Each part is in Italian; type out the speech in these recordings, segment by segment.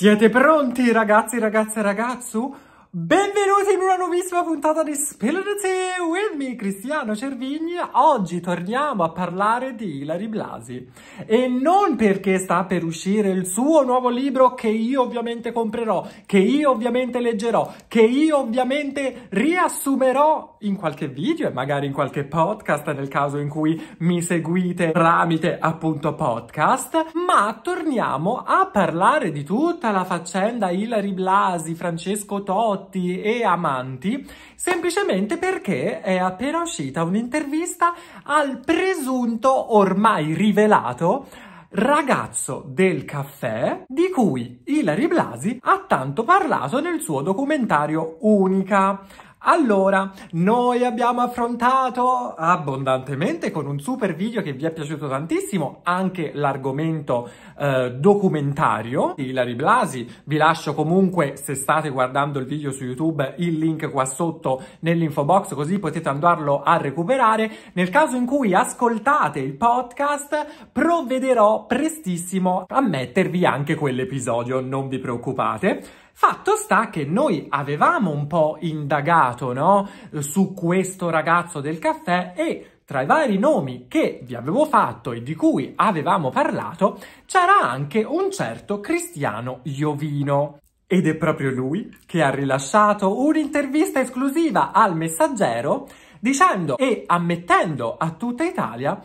Siete pronti ragazzi, ragazze e ragazzu? Benvenuti in una nuovissima puntata di Spillerity with me, Cristiano Cervigni. Oggi torniamo a parlare di Ilari Blasi. E non perché sta per uscire il suo nuovo libro che io ovviamente comprerò, che io ovviamente leggerò, che io ovviamente riassumerò in qualche video e magari in qualche podcast nel caso in cui mi seguite tramite appunto podcast, ma torniamo a parlare di tutta la faccenda Ilari Blasi, Francesco Totti, complotti e amanti, semplicemente perché è appena uscita un'intervista al presunto, ormai rivelato, ragazzo del caffè di cui Ilari Blasi ha tanto parlato nel suo documentario Unica. Allora, noi abbiamo affrontato abbondantemente con un super video che vi è piaciuto tantissimo anche l'argomento eh, documentario di Ilari Blasi. Vi lascio comunque, se state guardando il video su YouTube, il link qua sotto nell'info box così potete andarlo a recuperare. Nel caso in cui ascoltate il podcast, provvederò prestissimo a mettervi anche quell'episodio, non vi preoccupate. Fatto sta che noi avevamo un po' indagato, no? Su questo ragazzo del caffè e tra i vari nomi che vi avevo fatto e di cui avevamo parlato, c'era anche un certo Cristiano Iovino. Ed è proprio lui che ha rilasciato un'intervista esclusiva al Messaggero dicendo e ammettendo a tutta Italia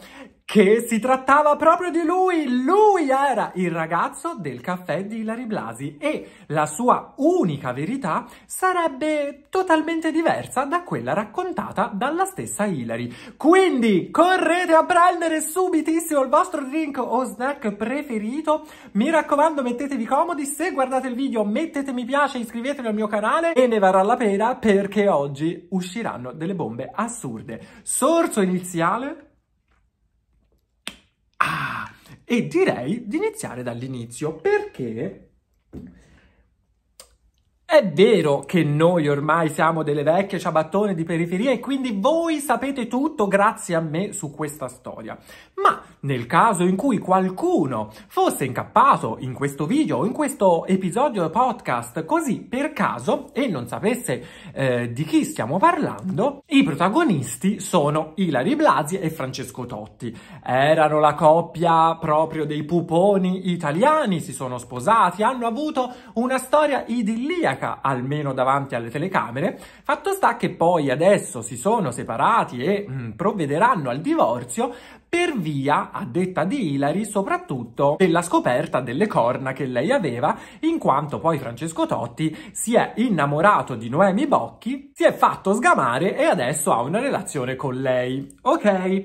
che si trattava proprio di lui. Lui era il ragazzo del caffè di Ilari Blasi e la sua unica verità sarebbe totalmente diversa da quella raccontata dalla stessa Ilari. Quindi correte a prendere subitissimo il vostro drink o snack preferito. Mi raccomando, mettetevi comodi. Se guardate il video, mettete mi piace, iscrivetevi al mio canale e ne varrà la pena perché oggi usciranno delle bombe assurde. Sorso iniziale Ah, e direi di iniziare dall'inizio perché è vero che noi ormai siamo delle vecchie ciabattone di periferia e quindi voi sapete tutto grazie a me su questa storia, ma nel caso in cui qualcuno fosse incappato in questo video, in questo episodio podcast così per caso e non sapesse eh, di chi stiamo parlando, i protagonisti sono Ilari Blasi e Francesco Totti. Erano la coppia proprio dei puponi italiani, si sono sposati, hanno avuto una storia idilliaca cronaca, almeno davanti alle telecamere. Fatto sta che poi adesso si sono separati e mh, mm, provvederanno al divorzio per via, a detta di Hilary, soprattutto della scoperta delle corna che lei aveva, in quanto poi Francesco Totti si è innamorato di Noemi Bocchi, si è fatto sgamare e adesso ha una relazione con lei. Ok,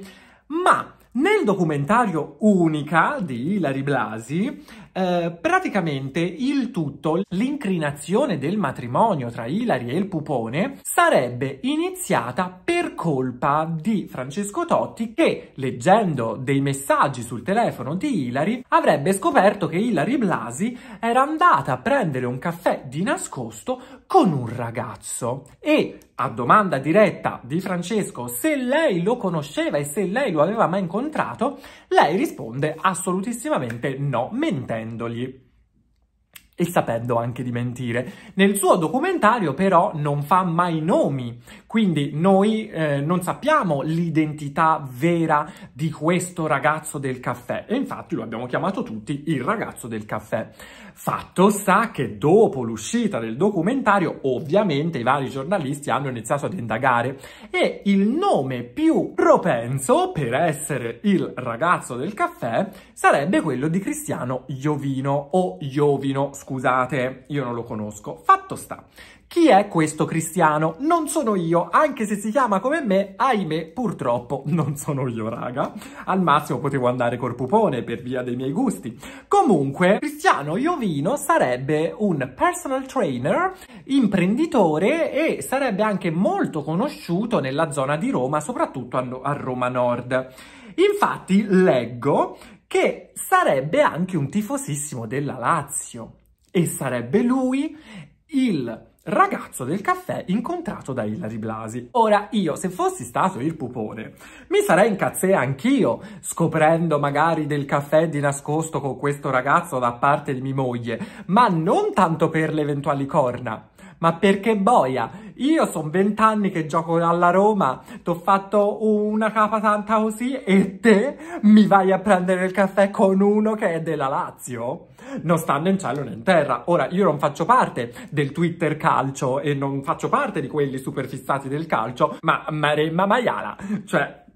ma nel documentario Unica di Hilary Blasi eh, praticamente il tutto, l'incrinazione del matrimonio tra Ilari e il pupone, sarebbe iniziata per colpa di Francesco Totti che, leggendo dei messaggi sul telefono di Ilari, avrebbe scoperto che Ilari Blasi era andata a prendere un caffè di nascosto con un ragazzo e a domanda diretta di Francesco se lei lo conosceva e se lei lo aveva mai incontrato, lei risponde assolutissimamente no, mentendo calendrier e sapendo anche di mentire. Nel suo documentario però non fa mai nomi, quindi noi eh, non sappiamo l'identità vera di questo ragazzo del caffè e infatti lo abbiamo chiamato tutti il ragazzo del caffè. Fatto sta che dopo l'uscita del documentario ovviamente i vari giornalisti hanno iniziato ad indagare e il nome più propenso per essere il ragazzo del caffè sarebbe quello di Cristiano Iovino o Iovino, scusate scusate, io non lo conosco. Fatto sta. Chi è questo cristiano? Non sono io, anche se si chiama come me, ahimè, purtroppo non sono io, raga. Al massimo potevo andare col pupone per via dei miei gusti. Comunque, Cristiano Iovino sarebbe un personal trainer, imprenditore e sarebbe anche molto conosciuto nella zona di Roma, soprattutto a, a Roma Nord. Infatti leggo che sarebbe anche un tifosissimo della Lazio e sarebbe lui il ragazzo del caffè incontrato da Hilary Blasi. Ora, io, se fossi stato il pupone, mi sarei incazzé anch'io, scoprendo magari del caffè di nascosto con questo ragazzo da parte di mia moglie, ma non tanto per le eventuali corna, ma perché boia, io sono vent'anni che gioco alla Roma, t'ho fatto una capa tanta così e te mi vai a prendere il caffè con uno che è della Lazio? non sta né in cielo né in terra. Ora, io non faccio parte del Twitter calcio e non faccio parte di quelli superfissati del calcio, ma Maremma Maiala, cioè...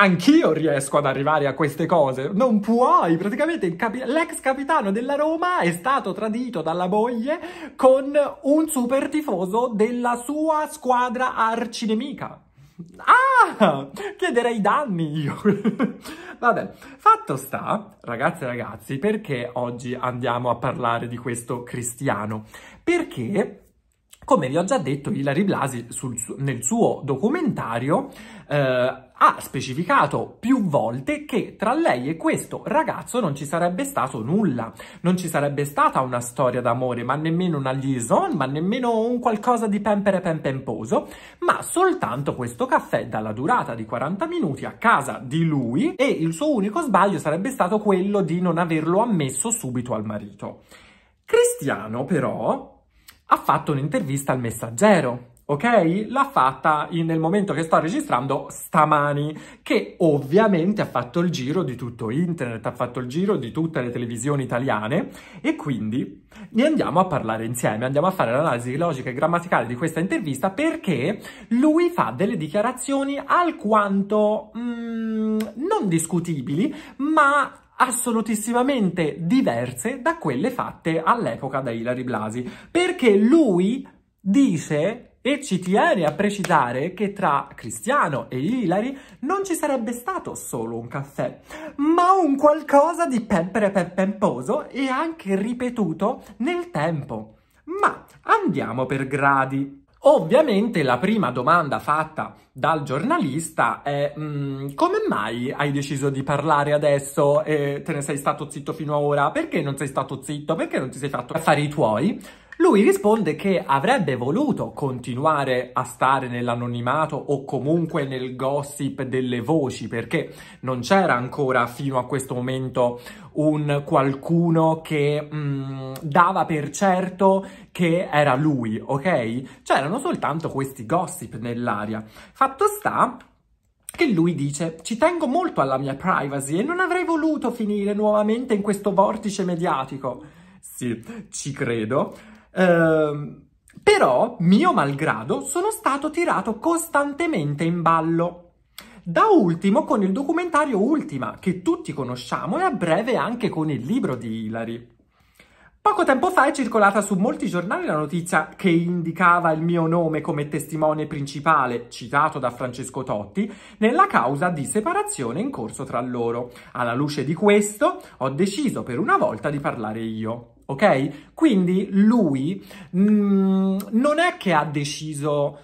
Anch'io riesco ad arrivare a queste cose. Non puoi, praticamente capi l'ex capitano della Roma è stato tradito dalla moglie con un super tifoso della sua squadra arcinemica. Ah! Chiederei danni io. Vabbè, fatto sta, ragazze e ragazzi, perché oggi andiamo a parlare di questo cristiano? Perché come vi ho già detto, Ilari Blasi sul, nel suo documentario eh, ha specificato più volte che tra lei e questo ragazzo non ci sarebbe stato nulla, non ci sarebbe stata una storia d'amore, ma nemmeno una liaison, ma nemmeno un qualcosa di pempere pempemposo, ma soltanto questo caffè dalla durata di 40 minuti a casa di lui e il suo unico sbaglio sarebbe stato quello di non averlo ammesso subito al marito. Cristiano però ha fatto un'intervista al messaggero ok? L'ha fatta in, nel momento che sto registrando stamani, che ovviamente ha fatto il giro di tutto internet, ha fatto il giro di tutte le televisioni italiane e quindi ne andiamo a parlare insieme, andiamo a fare l'analisi logica e grammaticale di questa intervista perché lui fa delle dichiarazioni alquanto mm, non discutibili, ma assolutissimamente diverse da quelle fatte all'epoca da Hilary Blasi, perché lui dice e ci tiene a precisare che tra Cristiano e Hilary non ci sarebbe stato solo un caffè, ma un qualcosa di pempere pempemposo e anche ripetuto nel tempo. Ma andiamo per gradi. Ovviamente la prima domanda fatta dal giornalista è mm, come mai hai deciso di parlare adesso e te ne sei stato zitto fino ad ora? Perché non sei stato zitto? Perché non ti sei fatto affari tuoi? Lui risponde che avrebbe voluto continuare a stare nell'anonimato o comunque nel gossip delle voci perché non c'era ancora fino a questo momento un qualcuno che mh, mm, dava per certo che era lui, ok? C'erano soltanto questi gossip nell'aria. Fatto sta che lui dice ci tengo molto alla mia privacy e non avrei voluto finire nuovamente in questo vortice mediatico. Sì, ci credo. Ehm, però, mio malgrado, sono stato tirato costantemente in ballo. Da ultimo con il documentario Ultima, che tutti conosciamo e a breve anche con il libro di Hilary. Poco tempo fa è circolata su molti giornali la notizia che indicava il mio nome come testimone principale, citato da Francesco Totti, nella causa di separazione in corso tra loro. Alla luce di questo ho deciso per una volta di parlare io. Ok? Quindi lui mh, mm, non è che ha deciso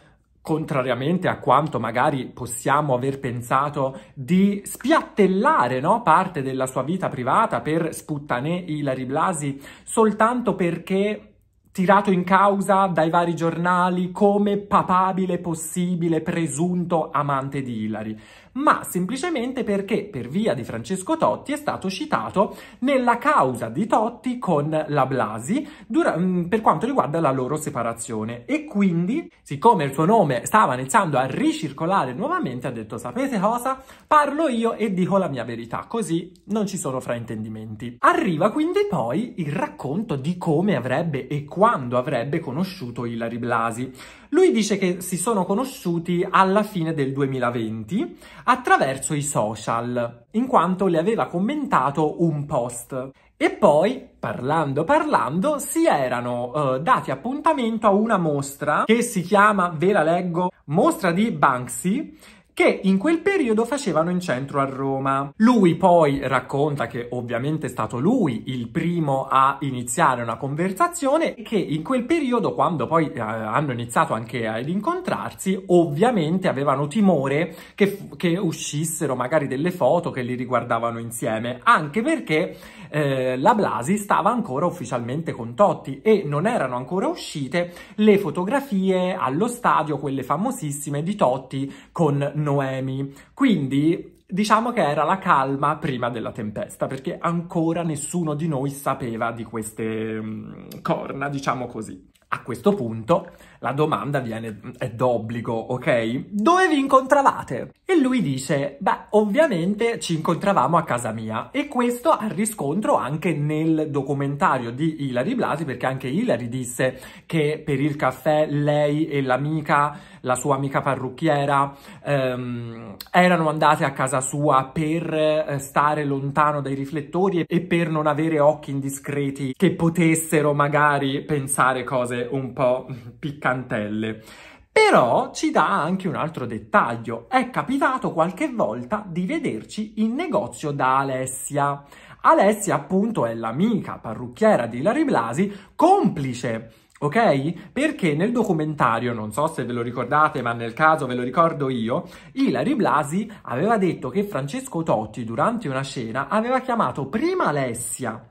contrariamente a quanto magari possiamo aver pensato, di spiattellare no? parte della sua vita privata per sputtanè Ilari Blasi soltanto perché tirato in causa dai vari giornali come papabile, possibile, presunto amante di Ilari ma semplicemente perché per via di Francesco Totti è stato citato nella causa di Totti con la Blasi mm, per quanto riguarda la loro separazione e quindi siccome il suo nome stava iniziando a ricircolare nuovamente ha detto sapete cosa? Parlo io e dico la mia verità così non ci sono fraintendimenti. Arriva quindi poi il racconto di come avrebbe e quando avrebbe conosciuto Ilari Blasi. Lui dice che si sono conosciuti alla fine del 2020 attraverso i social, in quanto le aveva commentato un post. E poi, parlando parlando, si erano eh, dati appuntamento a una mostra che si chiama, ve la leggo, Mostra di Banksy, che in quel periodo facevano in centro a Roma. Lui poi racconta che ovviamente è stato lui il primo a iniziare una conversazione e che in quel periodo, quando poi eh, hanno iniziato anche ad incontrarsi, ovviamente avevano timore che, che, uscissero magari delle foto che li riguardavano insieme, anche perché eh, la Blasi stava ancora ufficialmente con Totti e non erano ancora uscite le fotografie allo stadio, quelle famosissime di Totti con Noemi. Quindi diciamo che era la calma prima della tempesta, perché ancora nessuno di noi sapeva di queste mm, corna, diciamo così. A questo punto la domanda viene, mm, è d'obbligo, ok? Dove vi incontravate? E lui dice, beh, ovviamente ci incontravamo a casa mia. E questo ha riscontro anche nel documentario di Ilari Blasi, perché anche Ilari disse che per il caffè lei e l'amica, la sua amica parrucchiera, ehm, erano andate a casa sua per eh, stare lontano dai riflettori e per non avere occhi indiscreti che potessero magari pensare cose un po' piccanti tarantelle. Però ci dà anche un altro dettaglio. È capitato qualche volta di vederci in negozio da Alessia. Alessia appunto è l'amica parrucchiera di Larry Blasi, complice ok? Perché nel documentario, non so se ve lo ricordate, ma nel caso ve lo ricordo io, Ilari Blasi aveva detto che Francesco Totti durante una scena aveva chiamato prima Alessia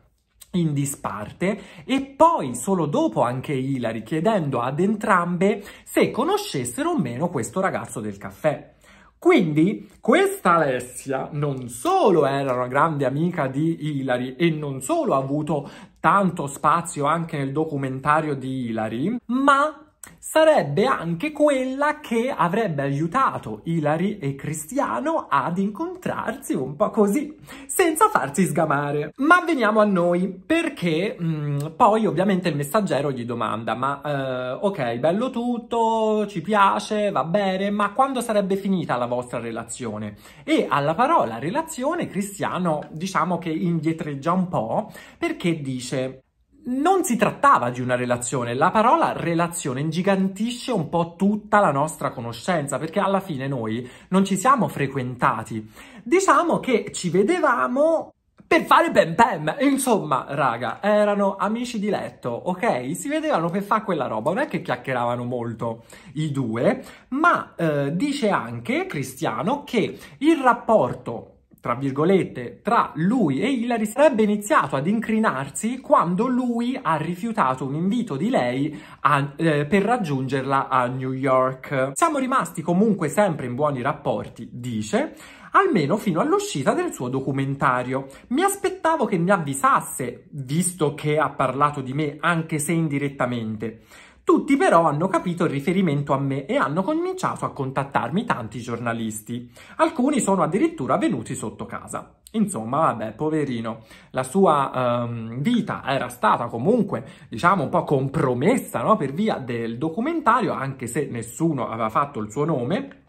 in disparte e poi solo dopo anche Hilary chiedendo ad entrambe se conoscessero o meno questo ragazzo del caffè. Quindi questa Alessia non solo era una grande amica di Hilary e non solo ha avuto tanto spazio anche nel documentario di Hilary, ma sarebbe anche quella che avrebbe aiutato Hilary e Cristiano ad incontrarsi un po' così, senza farsi sgamare. Ma veniamo a noi, perché mh, mm, poi ovviamente il messaggero gli domanda ma eh, ok, bello tutto, ci piace, va bene, ma quando sarebbe finita la vostra relazione? E alla parola relazione Cristiano diciamo che indietreggia un po' perché dice non si trattava di una relazione, la parola relazione ingigantisce un po' tutta la nostra conoscenza perché alla fine noi non ci siamo frequentati, diciamo che ci vedevamo per fare bam bam, insomma raga, erano amici di letto, ok? Si vedevano per fare quella roba, non è che chiacchieravano molto i due, ma eh, dice anche Cristiano che il rapporto tra virgolette, tra lui e Hillary sarebbe iniziato ad incrinarsi quando lui ha rifiutato un invito di lei a, eh, per raggiungerla a New York. Siamo rimasti comunque sempre in buoni rapporti, dice, almeno fino all'uscita del suo documentario. Mi aspettavo che mi avvisasse, visto che ha parlato di me anche se indirettamente. Tutti però hanno capito il riferimento a me e hanno cominciato a contattarmi tanti giornalisti. Alcuni sono addirittura venuti sotto casa. Insomma, vabbè, poverino, la sua um, vita era stata comunque, diciamo, un po' compromessa no? per via del documentario, anche se nessuno aveva fatto il suo nome.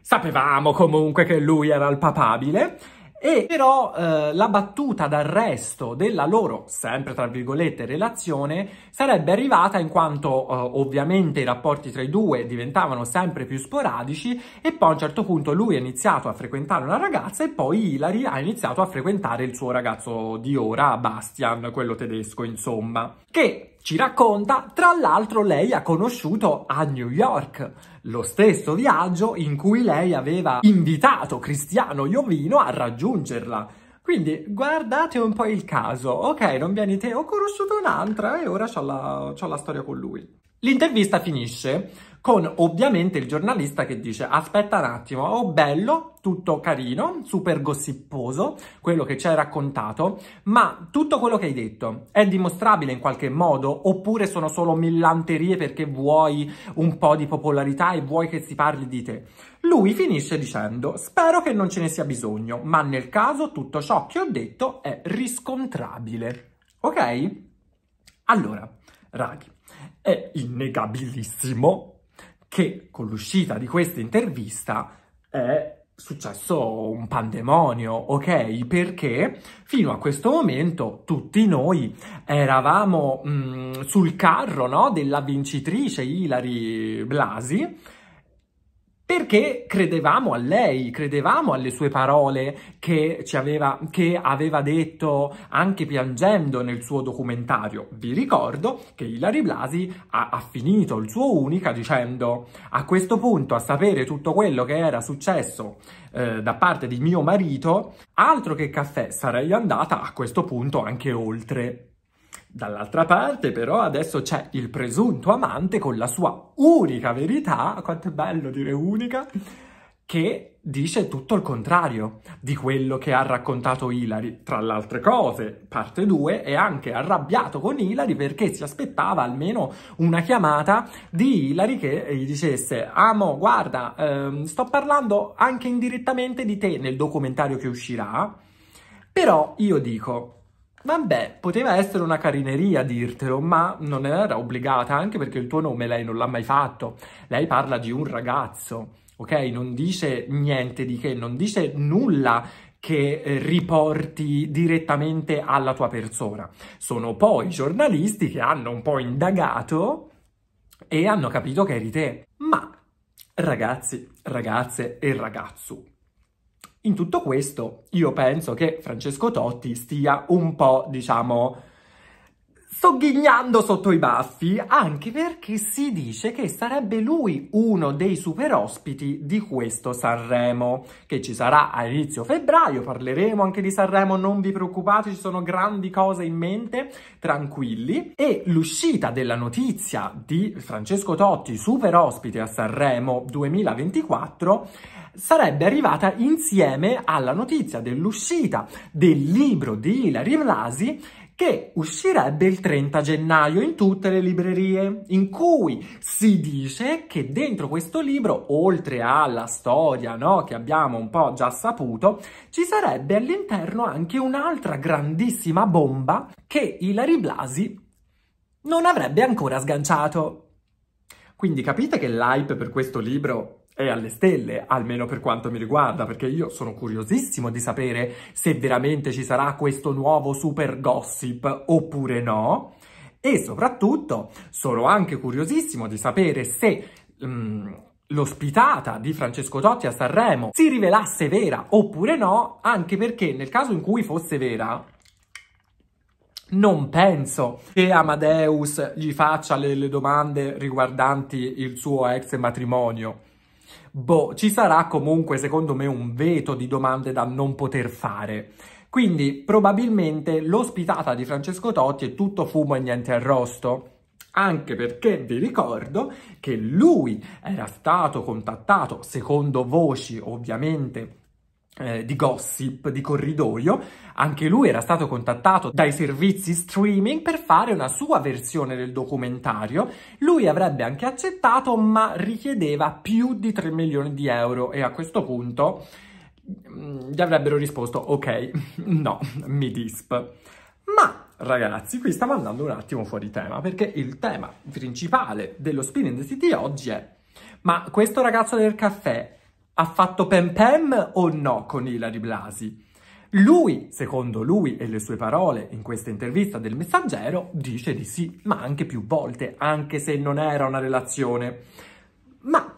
Sapevamo comunque che lui era il papabile e però eh, la battuta d'arresto della loro, sempre tra virgolette, relazione sarebbe arrivata in quanto eh, ovviamente i rapporti tra i due diventavano sempre più sporadici e poi a un certo punto lui ha iniziato a frequentare una ragazza e poi Hilary ha iniziato a frequentare il suo ragazzo di ora, Bastian, quello tedesco insomma, che ci racconta, tra l'altro lei ha conosciuto a New York, lo stesso viaggio in cui lei aveva invitato Cristiano Iovino a raggiungerla. Quindi guardate un po' il caso, ok non vieni te, ho conosciuto un'altra e ora ho la, la storia con lui. L'intervista finisce con ovviamente il giornalista che dice aspetta un attimo, oh bello, tutto carino, super gossiposo quello che ci hai raccontato, ma tutto quello che hai detto è dimostrabile in qualche modo oppure sono solo millanterie perché vuoi un po' di popolarità e vuoi che si parli di te? Lui finisce dicendo spero che non ce ne sia bisogno, ma nel caso tutto ciò che ho detto è riscontrabile. Ok? Allora, raghi, è innegabilissimo che con l'uscita di questa intervista è successo un pandemonio, ok? Perché fino a questo momento tutti noi eravamo mh, mm, sul carro no? della vincitrice Ilari Blasi perché credevamo a lei, credevamo alle sue parole che, aveva, che aveva detto anche piangendo nel suo documentario. Vi ricordo che Ilari Blasi ha, ha finito il suo unica dicendo a questo punto a sapere tutto quello che era successo eh, da parte di mio marito, altro che caffè, sarei andata a questo punto anche oltre. Dall'altra parte però adesso c'è il presunto amante con la sua unica verità, quanto è bello dire unica, che dice tutto il contrario di quello che ha raccontato Hilary. Tra le altre cose, parte 2 è anche arrabbiato con Hilary perché si aspettava almeno una chiamata di Hilary che gli dicesse Amo, guarda, ehm, sto parlando anche indirettamente di te nel documentario che uscirà, però io dico Vabbè, poteva essere una carineria dirtelo, ma non era obbligata, anche perché il tuo nome lei non l'ha mai fatto. Lei parla di un ragazzo, ok? Non dice niente di che, non dice nulla che eh, riporti direttamente alla tua persona. Sono poi i giornalisti che hanno un po' indagato e hanno capito che eri te. Ma ragazzi, ragazze e ragazzo, in tutto questo io penso che Francesco Totti stia un po', diciamo, Sto ghignando sotto i baffi, anche perché si dice che sarebbe lui uno dei super ospiti di questo Sanremo, che ci sarà a inizio febbraio, parleremo anche di Sanremo, non vi preoccupate, ci sono grandi cose in mente, tranquilli. E l'uscita della notizia di Francesco Totti, super ospite a Sanremo 2024, sarebbe arrivata insieme alla notizia dell'uscita del libro di Ilari Blasi che uscirebbe il 30 gennaio in tutte le librerie, in cui si dice che dentro questo libro, oltre alla storia no, che abbiamo un po' già saputo, ci sarebbe all'interno anche un'altra grandissima bomba che Ilari Blasi non avrebbe ancora sganciato. Quindi capite che l'hype per questo libro è alle stelle, almeno per quanto mi riguarda, perché io sono curiosissimo di sapere se veramente ci sarà questo nuovo super gossip oppure no. E soprattutto sono anche curiosissimo di sapere se... Um, l'ospitata di Francesco Totti a Sanremo si rivelasse vera oppure no, anche perché nel caso in cui fosse vera, non penso che Amadeus gli faccia le, le domande riguardanti il suo ex matrimonio. Boh, ci sarà comunque secondo me un veto di domande da non poter fare. Quindi probabilmente l'ospitata di Francesco Totti è tutto fumo e niente arrosto. Anche perché vi ricordo che lui era stato contattato, secondo voci ovviamente, eh, di gossip, di corridoio, anche lui era stato contattato dai servizi streaming per fare una sua versione del documentario. Lui avrebbe anche accettato, ma richiedeva più di 3 milioni di euro e a questo punto mm, gli avrebbero risposto ok, no, mi disp. Ma ragazzi, qui stiamo andando un attimo fuori tema, perché il tema principale dello Spin in the City oggi è ma questo ragazzo del caffè ha fatto pem pem o no con Ilari Blasi? Lui, secondo lui e le sue parole in questa intervista del messaggero, dice di sì, ma anche più volte, anche se non era una relazione. Ma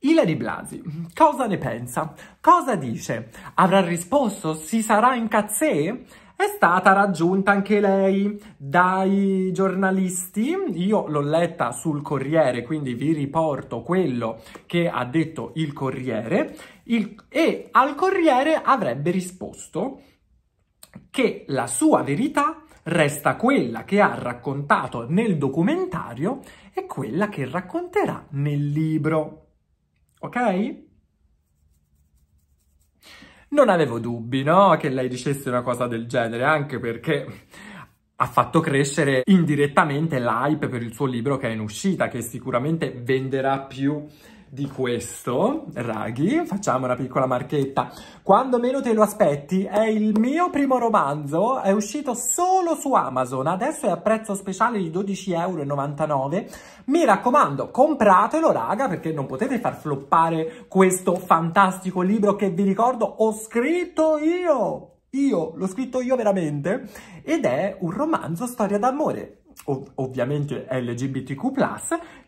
Ilari Blasi, cosa ne pensa? Cosa dice? Avrà risposto? Si sarà incazzé? è stata raggiunta anche lei dai giornalisti. Io l'ho letta sul Corriere, quindi vi riporto quello che ha detto il Corriere. Il, e al Corriere avrebbe risposto che la sua verità resta quella che ha raccontato nel documentario e quella che racconterà nel libro. Ok? Non avevo dubbi, no, che lei dicesse una cosa del genere, anche perché ha fatto crescere indirettamente l'hype per il suo libro che è in uscita, che sicuramente venderà più di questo, Raghi, facciamo una piccola marchetta. Quando meno te lo aspetti è il mio primo romanzo, è uscito solo su Amazon, adesso è a prezzo speciale di 12,99 euro. Mi raccomando, compratelo raga perché non potete far floppare questo fantastico libro che vi ricordo ho scritto io! Io, l'ho scritto io veramente, ed è un romanzo storia d'amore ov ovviamente LGBTQ+,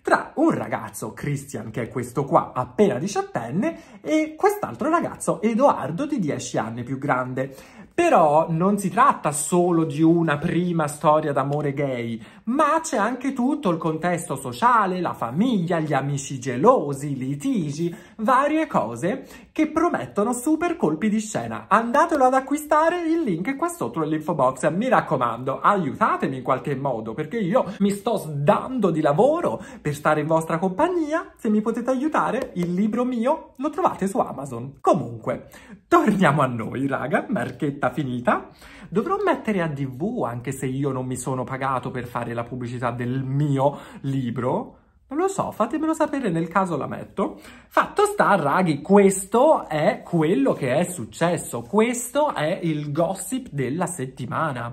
tra un ragazzo, Christian, che è questo qua, appena diciottenne, e quest'altro ragazzo, Edoardo, di 10 anni più grande. Però non si tratta solo di una prima storia d'amore gay, ma c'è anche tutto il contesto sociale, la famiglia, gli amici gelosi, i litigi, varie cose che promettono super colpi di scena. Andatelo ad acquistare, il link è qua sotto nell'info box. Mi raccomando, aiutatemi in qualche modo, perché io mi sto sdando di lavoro per stare in vostra compagnia. Se mi potete aiutare, il libro mio lo trovate su Amazon. Comunque, torniamo a noi, raga, marchetta finita. Dovrò mettere a DV, anche se io non mi sono pagato per fare la pubblicità del mio libro. Non lo so, fatemelo sapere nel caso la metto. Fatto sta, raghi, questo è quello che è successo. Questo è il gossip della settimana.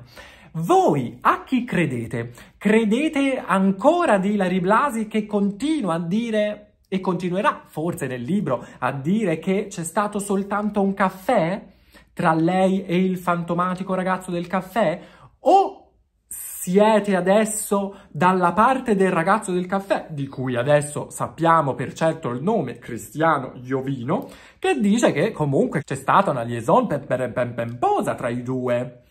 Voi a chi credete? Credete ancora di Ilari Blasi che continua a dire e continuerà forse nel libro a dire che c'è stato soltanto un caffè? tra lei e il fantomatico ragazzo del caffè? O siete adesso dalla parte del ragazzo del caffè, di cui adesso sappiamo per certo il nome, Cristiano Iovino, che dice che comunque c'è stata una liaison pempempemposa tra i due,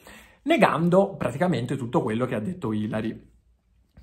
negando praticamente tutto quello che ha detto Hilary.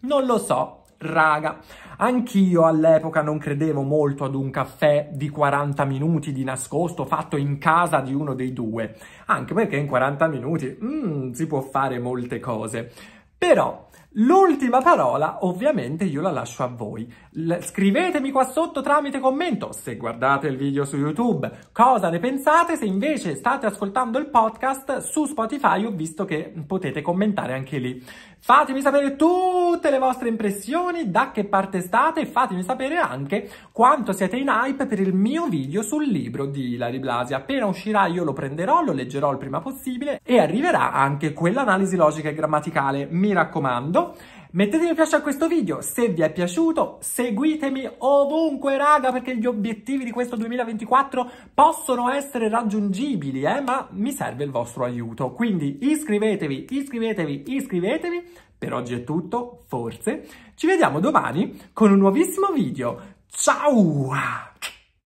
Non lo so, Raga, anch'io all'epoca non credevo molto ad un caffè di 40 minuti di nascosto fatto in casa di uno dei due, anche perché in 40 minuti mm, si può fare molte cose. Però l'ultima parola ovviamente io la lascio a voi. L scrivetemi qua sotto tramite commento se guardate il video su YouTube. Cosa ne pensate? Se invece state ascoltando il podcast su Spotify ho visto che potete commentare anche lì. Fatemi sapere tutto! tutte le vostre impressioni, da che parte state e fatemi sapere anche quanto siete in hype per il mio video sul libro di Ilari Blasi. Appena uscirà io lo prenderò, lo leggerò il prima possibile e arriverà anche quell'analisi logica e grammaticale, mi raccomando. Mettete mi piace a questo video se vi è piaciuto, seguitemi ovunque raga perché gli obiettivi di questo 2024 possono essere raggiungibili, eh? ma mi serve il vostro aiuto. Quindi iscrivetevi, iscrivetevi, iscrivetevi per oggi è tutto, forse. Ci vediamo domani con un nuovissimo video. Ciao!